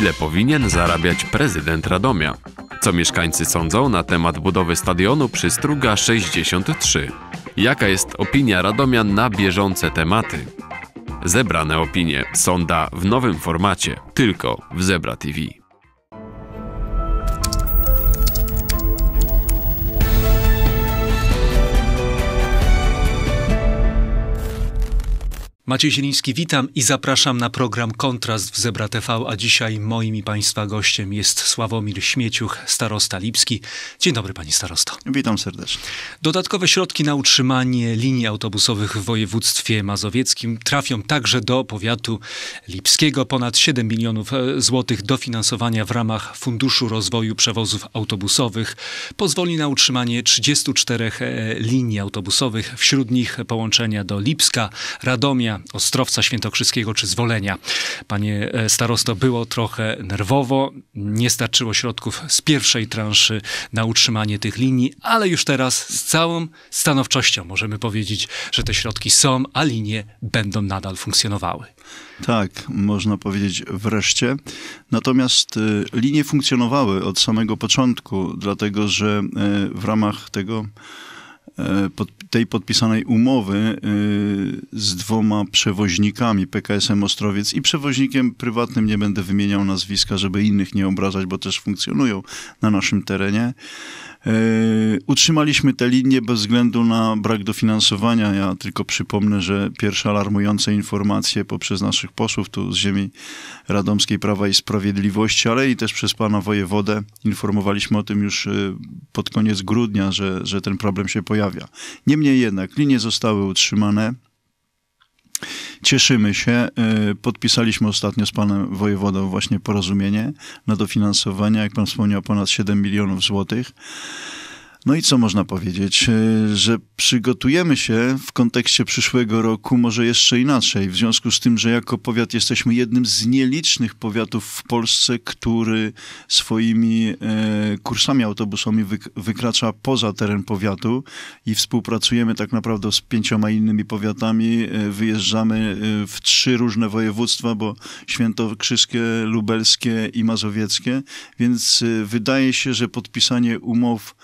Ile powinien zarabiać prezydent Radomia? Co mieszkańcy sądzą na temat budowy stadionu przy Struga 63? Jaka jest opinia Radomian na bieżące tematy? Zebrane opinie sonda w nowym formacie, tylko w Zebra TV. Maciej Zieliński, witam i zapraszam na program Kontrast w Zebra TV, a dzisiaj moim i Państwa gościem jest Sławomir Śmieciuch, starosta lipski. Dzień dobry pani starosto. Witam serdecznie. Dodatkowe środki na utrzymanie linii autobusowych w województwie mazowieckim trafią także do powiatu lipskiego. Ponad 7 milionów e, złotych dofinansowania w ramach Funduszu Rozwoju Przewozów Autobusowych pozwoli na utrzymanie 34 e, linii autobusowych, wśród nich połączenia do Lipska, Radomia, Ostrowca Świętokrzyskiego czy Zwolenia. Panie e, starosto, było trochę nerwowo, nie starczyło środków z pierwszej transzy na utrzymanie tych linii, ale już teraz z całą stanowczością możemy powiedzieć, że te środki są, a linie będą nadal funkcjonowały. Tak, można powiedzieć wreszcie. Natomiast e, linie funkcjonowały od samego początku, dlatego że e, w ramach tego E, pod, tej podpisanej umowy e, z dwoma przewoźnikami, PKS-em Ostrowiec i przewoźnikiem prywatnym, nie będę wymieniał nazwiska, żeby innych nie obrażać, bo też funkcjonują na naszym terenie. E, utrzymaliśmy te linie bez względu na brak dofinansowania. Ja tylko przypomnę, że pierwsze alarmujące informacje poprzez naszych posłów tu z ziemi radomskiej Prawa i Sprawiedliwości, ale i też przez pana wojewodę informowaliśmy o tym już e, pod koniec grudnia, że, że ten problem się pojawia. Niemniej jednak linie zostały utrzymane. Cieszymy się. Y, podpisaliśmy ostatnio z panem wojewodą właśnie porozumienie na dofinansowanie, jak pan wspomniał, ponad 7 milionów złotych. No i co można powiedzieć? E, że przygotujemy się w kontekście przyszłego roku może jeszcze inaczej, w związku z tym, że jako powiat jesteśmy jednym z nielicznych powiatów w Polsce, który swoimi e, kursami autobusowymi wykracza poza teren powiatu i współpracujemy tak naprawdę z pięcioma innymi powiatami. E, wyjeżdżamy w trzy różne województwa, bo świętokrzyskie, lubelskie i mazowieckie, więc wydaje się, że podpisanie umów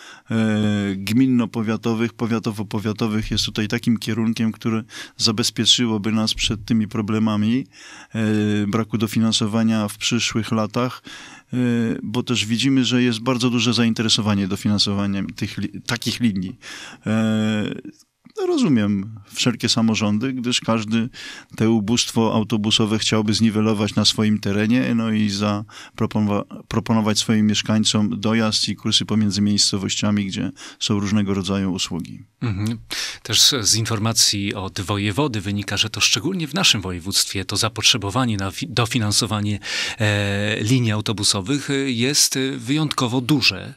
gminno-powiatowych, powiatowo-powiatowych jest tutaj takim kierunkiem, który zabezpieczyłoby nas przed tymi problemami e, braku dofinansowania w przyszłych latach, e, bo też widzimy, że jest bardzo duże zainteresowanie dofinansowaniem tych, takich linii e, no, rozumiem wszelkie samorządy, gdyż każdy te ubóstwo autobusowe chciałby zniwelować na swoim terenie, no i zaproponować swoim mieszkańcom dojazd i kursy pomiędzy miejscowościami, gdzie są różnego rodzaju usługi. Mhm. Też z informacji od wojewody wynika, że to szczególnie w naszym województwie to zapotrzebowanie na dofinansowanie e, linii autobusowych e, jest e, wyjątkowo duże.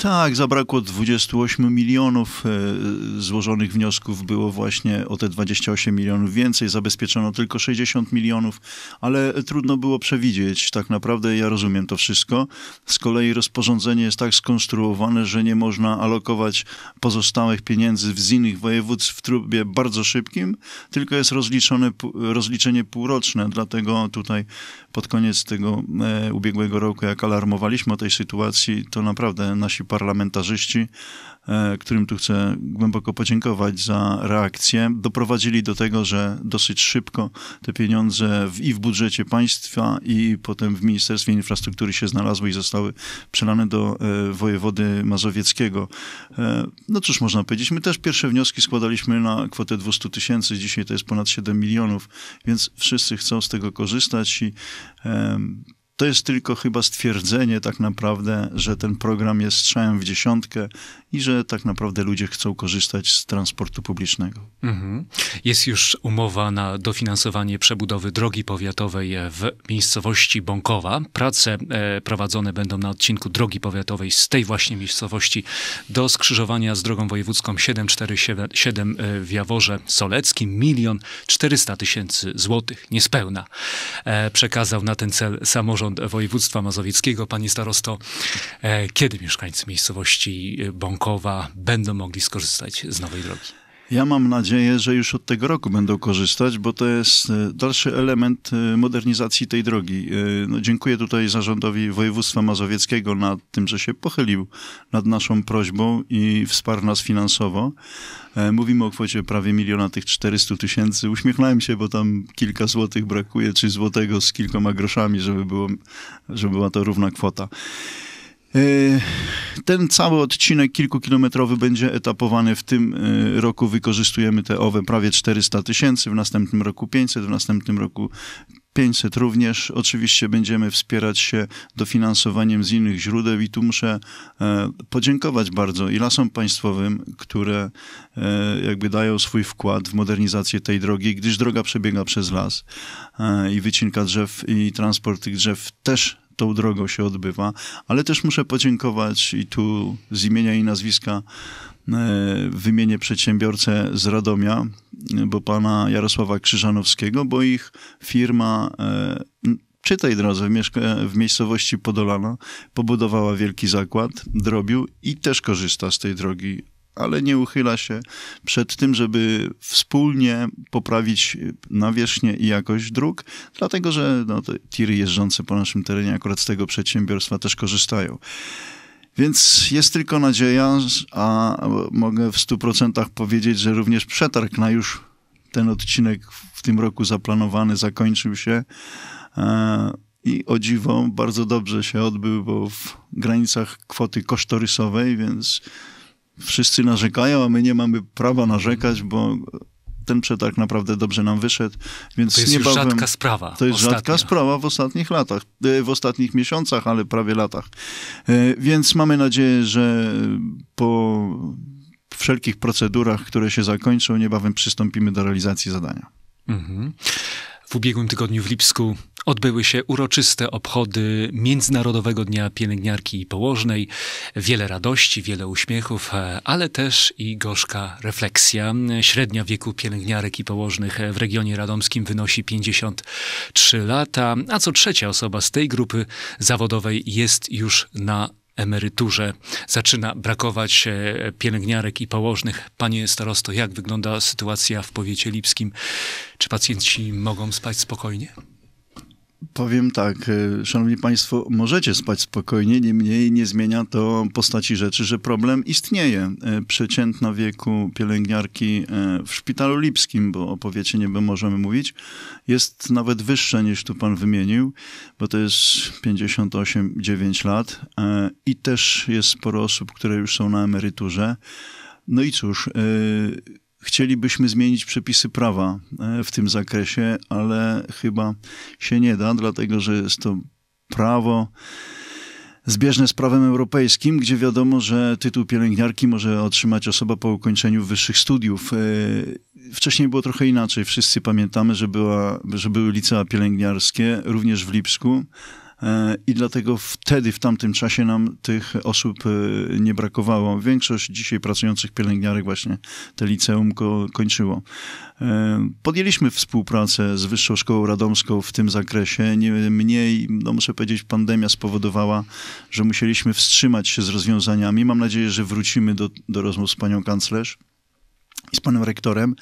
Tak, zabrakło 28 milionów e, złożonych wniosków, było właśnie o te 28 milionów więcej, zabezpieczono tylko 60 milionów, ale trudno było przewidzieć. Tak naprawdę ja rozumiem to wszystko. Z kolei rozporządzenie jest tak skonstruowane, że nie można alokować pozostałych pieniędzy z innych województw w trybie bardzo szybkim, tylko jest rozliczone, rozliczenie półroczne, dlatego tutaj pod koniec tego e, ubiegłego roku, jak alarmowaliśmy o tej sytuacji, to naprawdę nasi parlamentarzyści, e, którym tu chcę głęboko podziękować za reakcję, doprowadzili do tego, że dosyć szybko te pieniądze w, i w budżecie państwa, i potem w Ministerstwie Infrastruktury się znalazły i zostały przelane do e, wojewody mazowieckiego. E, no cóż można powiedzieć, my też pierwsze wnioski składaliśmy na kwotę 200 tysięcy, dzisiaj to jest ponad 7 milionów, więc wszyscy chcą z tego korzystać i to jest tylko chyba stwierdzenie tak naprawdę, że ten program jest strzałem w dziesiątkę i że tak naprawdę ludzie chcą korzystać z transportu publicznego. Mhm. Jest już umowa na dofinansowanie przebudowy drogi powiatowej w miejscowości Bąkowa. Prace e, prowadzone będą na odcinku drogi powiatowej z tej właśnie miejscowości do skrzyżowania z drogą wojewódzką 747 e, w Jaworze Soleckim. Milion 400 tysięcy złotych, niespełna, e, przekazał na ten cel samorząd Województwa Mazowieckiego. Panie starosto, e, kiedy mieszkańcy miejscowości Bąkowa będą mogli skorzystać z nowej drogi? Ja mam nadzieję, że już od tego roku będą korzystać, bo to jest e, dalszy element e, modernizacji tej drogi. E, no, dziękuję tutaj zarządowi województwa mazowieckiego nad tym, że się pochylił nad naszą prośbą i wsparł nas finansowo. Mówimy o kwocie prawie miliona tych 400 tysięcy. Uśmiechnąłem się, bo tam kilka złotych brakuje, czy złotego z kilkoma groszami, żeby, było, żeby była to równa kwota. Yy, ten cały odcinek kilkukilometrowy będzie etapowany. W tym yy, roku wykorzystujemy te owe prawie 400 tysięcy, w następnym roku 500, w następnym roku 500 również. Oczywiście będziemy wspierać się dofinansowaniem z innych źródeł i tu muszę e, podziękować bardzo i lasom państwowym, które e, jakby dają swój wkład w modernizację tej drogi, gdyż droga przebiega przez las e, i wycinka drzew i transport tych drzew też tą drogą się odbywa, ale też muszę podziękować i tu z imienia i nazwiska e, wymienię przedsiębiorcę z Radomia, e, bo pana Jarosława Krzyżanowskiego, bo ich firma e, przy tej drodze w, w miejscowości Podolana pobudowała wielki zakład, drobił i też korzysta z tej drogi ale nie uchyla się przed tym, żeby wspólnie poprawić nawierzchnię i jakość dróg, dlatego że no, tiry jeżdżące po naszym terenie akurat z tego przedsiębiorstwa też korzystają. Więc jest tylko nadzieja, a mogę w 100% powiedzieć, że również przetarg na już ten odcinek w tym roku zaplanowany zakończył się. E, I o dziwo bardzo dobrze się odbył, bo w granicach kwoty kosztorysowej, więc wszyscy narzekają, a my nie mamy prawa narzekać, bo ten przetarg naprawdę dobrze nam wyszedł. Więc to jest niebawem, rzadka sprawa. To jest ostatnia. rzadka sprawa w ostatnich latach, e, w ostatnich miesiącach, ale prawie latach. E, więc mamy nadzieję, że po wszelkich procedurach, które się zakończą, niebawem przystąpimy do realizacji zadania. Mhm. W ubiegłym tygodniu w Lipsku Odbyły się uroczyste obchody Międzynarodowego Dnia Pielęgniarki i Położnej. Wiele radości, wiele uśmiechów, e, ale też i gorzka refleksja. Średnia wieku pielęgniarek i położnych w regionie radomskim wynosi 53 lata, a co trzecia osoba z tej grupy zawodowej jest już na emeryturze. Zaczyna brakować e, pielęgniarek i położnych. Panie starosto, jak wygląda sytuacja w powiecie lipskim? Czy pacjenci mogą spać spokojnie? Powiem tak, e, szanowni państwo, możecie spać spokojnie, niemniej nie zmienia to postaci rzeczy, że problem istnieje. E, przeciętna wieku pielęgniarki e, w szpitalu lipskim, bo o powiecie nie możemy mówić, jest nawet wyższa niż tu pan wymienił, bo to jest 58-9 lat i też jest sporo osób, które już są na emeryturze. No i cóż, yy, Chcielibyśmy zmienić przepisy prawa e, w tym zakresie, ale chyba się nie da, dlatego że jest to prawo zbieżne z prawem europejskim, gdzie wiadomo, że tytuł pielęgniarki może otrzymać osoba po ukończeniu wyższych studiów. E, wcześniej było trochę inaczej. Wszyscy pamiętamy, że, była, że były licea pielęgniarskie, również w Lipsku E, i dlatego wtedy, w tamtym czasie nam tych osób e, nie brakowało. Większość dzisiaj pracujących pielęgniarek właśnie te liceum kończyło. E, podjęliśmy współpracę z Wyższą Szkołą Radomską w tym zakresie. Nie mniej, no muszę powiedzieć, pandemia spowodowała, że musieliśmy wstrzymać się z rozwiązaniami. Mam nadzieję, że wrócimy do, do rozmów z panią kanclerz i z panem rektorem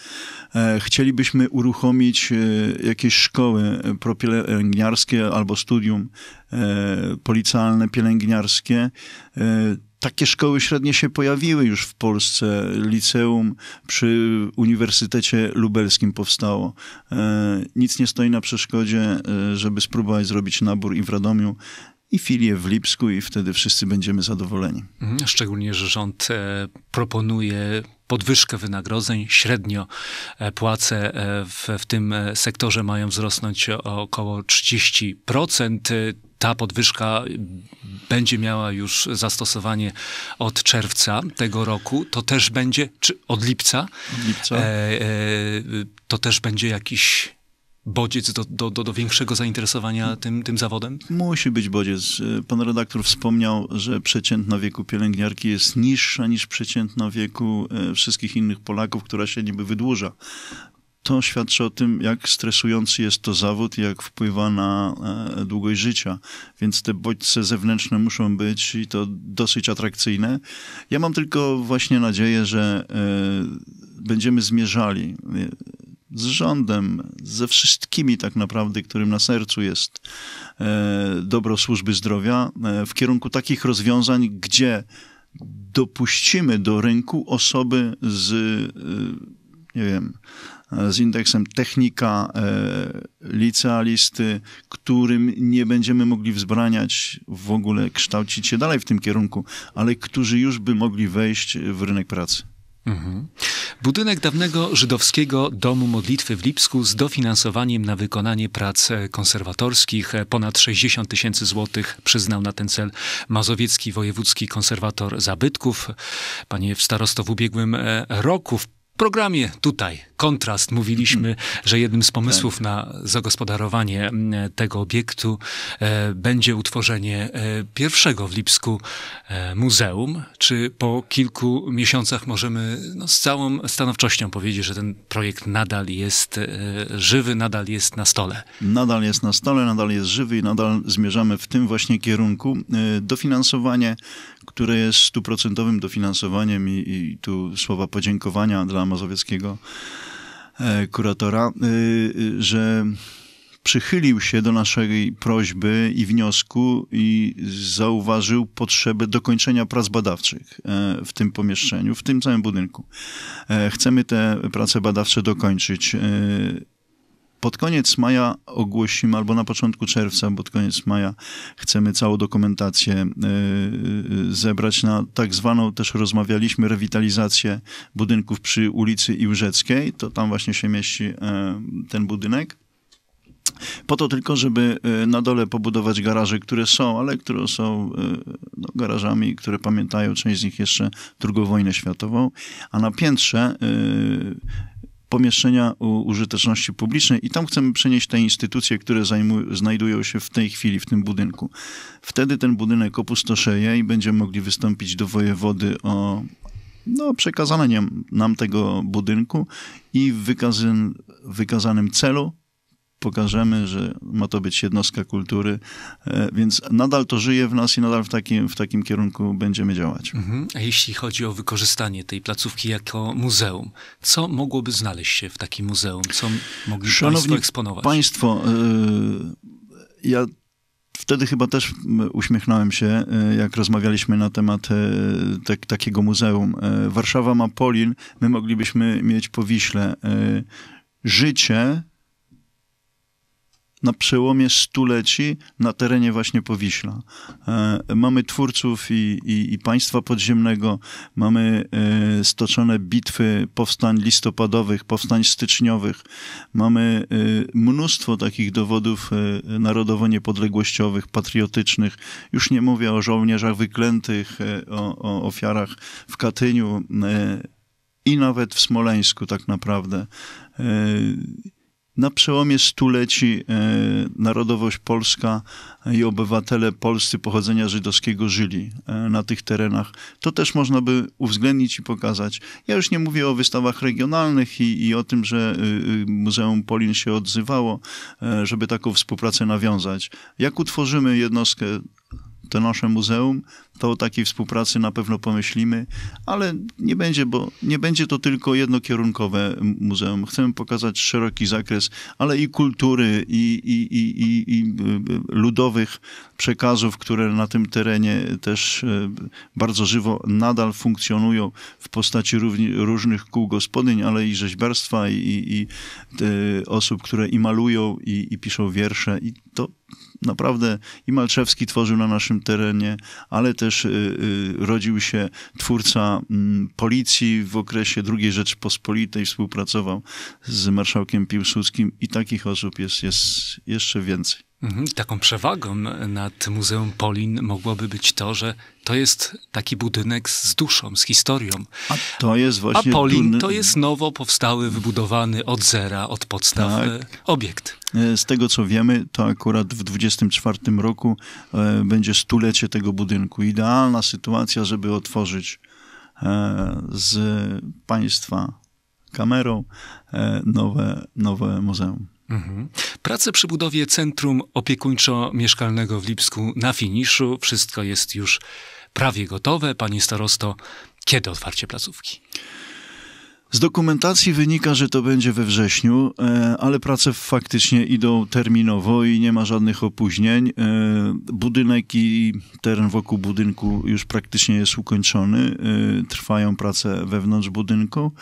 e, chcielibyśmy uruchomić e, jakieś szkoły propielęgniarskie albo studium e, policjalne pielęgniarskie. E, takie szkoły średnie się pojawiły już w Polsce. Liceum przy Uniwersytecie Lubelskim powstało. Nic nie stoi na przeszkodzie, żeby spróbować zrobić nabór i w Radomiu i filię w Lipsku i wtedy wszyscy będziemy zadowoleni. Mhm. Szczególnie, że rząd proponuje podwyżkę wynagrodzeń. Średnio e, płace e, w, w tym e, sektorze mają wzrosnąć o około 30% ta podwyżka będzie miała już zastosowanie od czerwca tego roku, to też będzie, czy od lipca, od lipca. E, e, to też będzie jakiś bodziec do, do, do, do większego zainteresowania tym, tym zawodem? Musi być bodziec. Pan redaktor wspomniał, że przeciętna wieku pielęgniarki jest niższa niż przeciętna wieku e, wszystkich innych Polaków, która się niby wydłuża to świadczy o tym, jak stresujący jest to zawód i jak wpływa na e, długość życia. Więc te bodźce zewnętrzne muszą być i to dosyć atrakcyjne. Ja mam tylko właśnie nadzieję, że e, będziemy zmierzali z rządem, ze wszystkimi tak naprawdę, którym na sercu jest e, dobro służby zdrowia, e, w kierunku takich rozwiązań, gdzie dopuścimy do rynku osoby z, e, nie wiem, z indeksem technika licealisty, którym nie będziemy mogli wzbraniać w ogóle kształcić się dalej w tym kierunku, ale którzy już by mogli wejść w rynek pracy. Mhm. Budynek dawnego żydowskiego domu modlitwy w Lipsku z dofinansowaniem na wykonanie prac konserwatorskich. Ponad 60 tysięcy złotych przyznał na ten cel Mazowiecki Wojewódzki Konserwator Zabytków. Panie starosto, w ubiegłym e, roku w programie tutaj, kontrast, mówiliśmy, mhm. że jednym z pomysłów tak. na zagospodarowanie tego obiektu e, będzie utworzenie e, pierwszego w Lipsku e, muzeum. Czy po kilku miesiącach możemy no, z całą stanowczością powiedzieć, że ten projekt nadal jest e, żywy, nadal jest na stole? Nadal jest na stole, nadal jest żywy i nadal zmierzamy w tym właśnie kierunku. E, dofinansowanie, które jest stuprocentowym dofinansowaniem i, i tu słowa podziękowania dla Mazowieckiego, e, kuratora, e, e, że przychylił się do naszej prośby i wniosku i zauważył potrzebę dokończenia prac badawczych w tym pomieszczeniu, w tym samym budynku. Chcemy te prace badawcze dokończyć pod koniec maja ogłosimy, albo na początku czerwca, pod koniec maja chcemy całą dokumentację e, e, zebrać na tak zwaną, też rozmawialiśmy, rewitalizację budynków przy ulicy Iłżeckiej. To tam właśnie się mieści e, ten budynek. Po to tylko, żeby na dole pobudować garaże, które są, ale które są no, garażami, które pamiętają część z nich jeszcze II wojnę światową, a na piętrze pomieszczenia użyteczności publicznej i tam chcemy przenieść te instytucje, które zajmują, znajdują się w tej chwili w tym budynku. Wtedy ten budynek opustoszeje i będziemy mogli wystąpić do wojewody o no, przekazanie nam tego budynku i w wykazanym celu pokażemy, że ma to być jednostka kultury, e, więc nadal to żyje w nas i nadal w takim, w takim kierunku będziemy działać. Mhm. A jeśli chodzi o wykorzystanie tej placówki jako muzeum, co mogłoby znaleźć się w takim muzeum? Co mogli Szanowni Państwo eksponować? Państwo, e, ja wtedy chyba też uśmiechnąłem się, e, jak rozmawialiśmy na temat te, tak, takiego muzeum. Warszawa ma Polin, my moglibyśmy mieć po Wiśle życie na przełomie stuleci na terenie właśnie Powiśla. E, mamy twórców i, i, i państwa podziemnego, mamy e, stoczone bitwy powstań listopadowych, powstań styczniowych, mamy e, mnóstwo takich dowodów narodowo-niepodległościowych, patriotycznych. Już nie mówię o żołnierzach wyklętych, o, o ofiarach w Katyniu i nawet w Smoleńsku tak naprawdę na przełomie stuleci e, narodowość polska i obywatele polscy pochodzenia żydowskiego żyli e, na tych terenach. To też można by uwzględnić i pokazać. Ja już nie mówię o wystawach regionalnych i, i o tym, że y, y, Muzeum Polin się odzywało, e, żeby taką współpracę nawiązać. Jak utworzymy jednostkę, to nasze muzeum, to o takiej współpracy na pewno pomyślimy, ale nie będzie, bo nie będzie to tylko jednokierunkowe muzeum. Chcemy pokazać szeroki zakres, ale i kultury, i, i, i, i, i y, ludowych przekazów, które na tym terenie też y, bardzo żywo nadal funkcjonują w postaci równi, różnych kół gospodyń, ale i rzeźbiarstwa, i, i, i y, osób, które i malują, i, i piszą wiersze. I to naprawdę i Malczewski tworzył na naszym terenie, ale też też y, y, rodził się twórca mm, policji w okresie II Rzeczypospolitej, współpracował z marszałkiem Piłsudskim i takich osób jest, jest jeszcze więcej. Mhm, taką przewagą nad Muzeum Polin mogłoby być to, że to jest taki budynek z duszą, z historią. A to jest właśnie. A Polin to jest nowo powstały, wybudowany od zera, od podstaw tak. obiekt. E, z tego co wiemy, to akurat w 24 roku e, będzie stulecie tego budynku. Idealna sytuacja, żeby otworzyć e, z państwa kamerą nowe, nowe muzeum. Mhm. Prace przy budowie Centrum Opiekuńczo-Mieszkalnego w Lipsku na finiszu. Wszystko jest już prawie gotowe. Panie starosto, kiedy otwarcie placówki? Z dokumentacji wynika, że to będzie we wrześniu, e, ale prace faktycznie idą terminowo i nie ma żadnych opóźnień. E, budynek i teren wokół budynku już praktycznie jest ukończony. E, trwają prace wewnątrz budynku.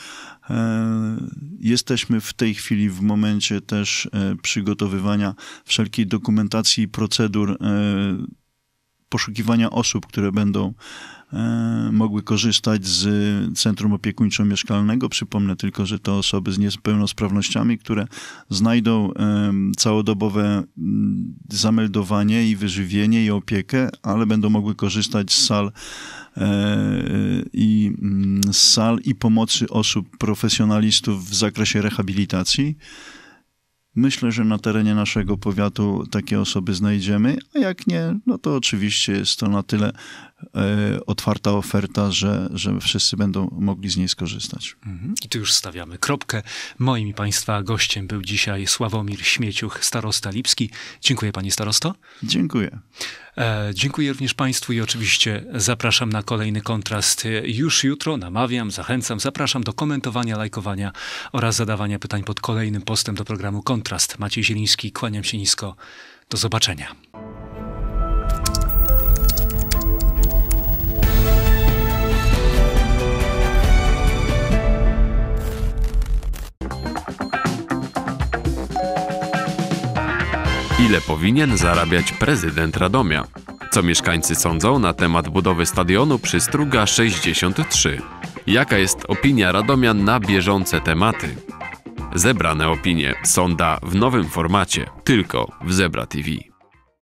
Jesteśmy w tej chwili w momencie też przygotowywania wszelkiej dokumentacji i procedur poszukiwania osób, które będą e, mogły korzystać z Centrum Opiekuńczo-Mieszkalnego. Przypomnę tylko, że to osoby z niepełnosprawnościami, które znajdą e, całodobowe zameldowanie i wyżywienie i opiekę, ale będą mogły korzystać z sal e, i z sal i pomocy osób profesjonalistów w zakresie rehabilitacji. Myślę, że na terenie naszego powiatu takie osoby znajdziemy, a jak nie, no to oczywiście jest to na tyle E, otwarta oferta, że, że wszyscy będą mogli z niej skorzystać. Mhm. I tu już stawiamy kropkę. Moim i Państwa gościem był dzisiaj Sławomir Śmieciuch, starosta Lipski. Dziękuję Panie Starosto. Dziękuję. E, dziękuję również Państwu i oczywiście zapraszam na kolejny kontrast już jutro. Namawiam, zachęcam, zapraszam do komentowania, lajkowania oraz zadawania pytań pod kolejnym postem do programu Kontrast. Maciej Zieliński, kłaniam się nisko. Do zobaczenia. ile powinien zarabiać prezydent Radomia. Co mieszkańcy sądzą na temat budowy stadionu przy Struga 63? Jaka jest opinia Radomian na bieżące tematy? Zebrane opinie sąda w nowym formacie, tylko w Zebra TV.